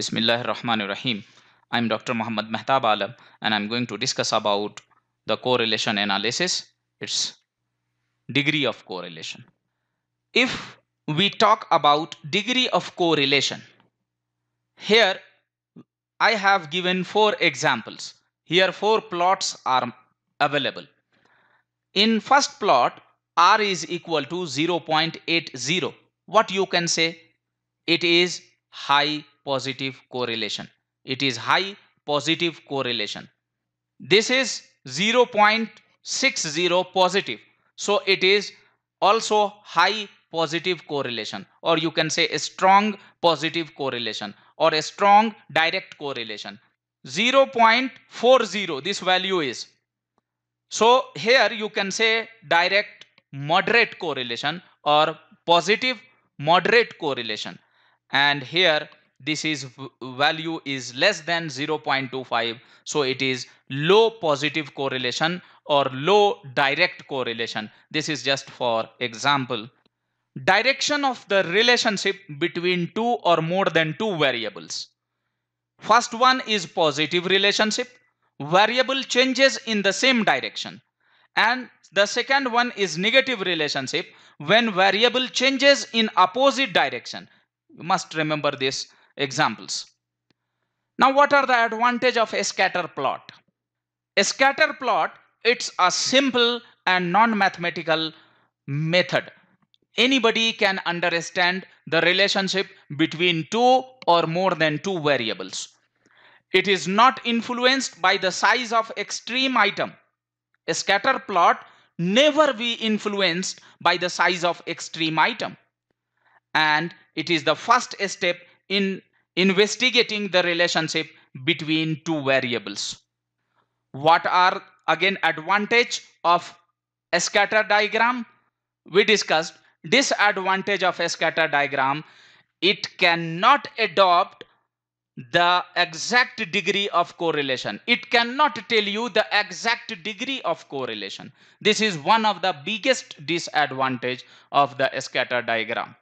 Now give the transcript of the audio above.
Bismillahir Rahmanir Rahim. I'm Dr. Muhammad Mehtab Alam and I'm going to discuss about the correlation analysis, its degree of correlation. If we talk about degree of correlation, here I have given four examples. Here four plots are available. In first plot, R is equal to 0.80. What you can say? It is high positive correlation. It is high positive correlation. This is 0.60 positive. So it is also high positive correlation or you can say a strong positive correlation or a strong direct correlation. 0.40 this value is. So here you can say direct moderate correlation or positive moderate correlation and here this is value is less than 0.25 so it is low positive correlation or low direct correlation this is just for example direction of the relationship between two or more than two variables first one is positive relationship variable changes in the same direction and the second one is negative relationship when variable changes in opposite direction you must remember this examples. Now what are the advantage of a scatter plot? A scatter plot, it's a simple and non-mathematical method. Anybody can understand the relationship between two or more than two variables. It is not influenced by the size of extreme item. A scatter plot never be influenced by the size of extreme item. And it is the first step in investigating the relationship between two variables. What are again advantage of a scatter diagram? We discussed disadvantage of a scatter diagram. It cannot adopt the exact degree of correlation. It cannot tell you the exact degree of correlation. This is one of the biggest disadvantage of the scatter diagram.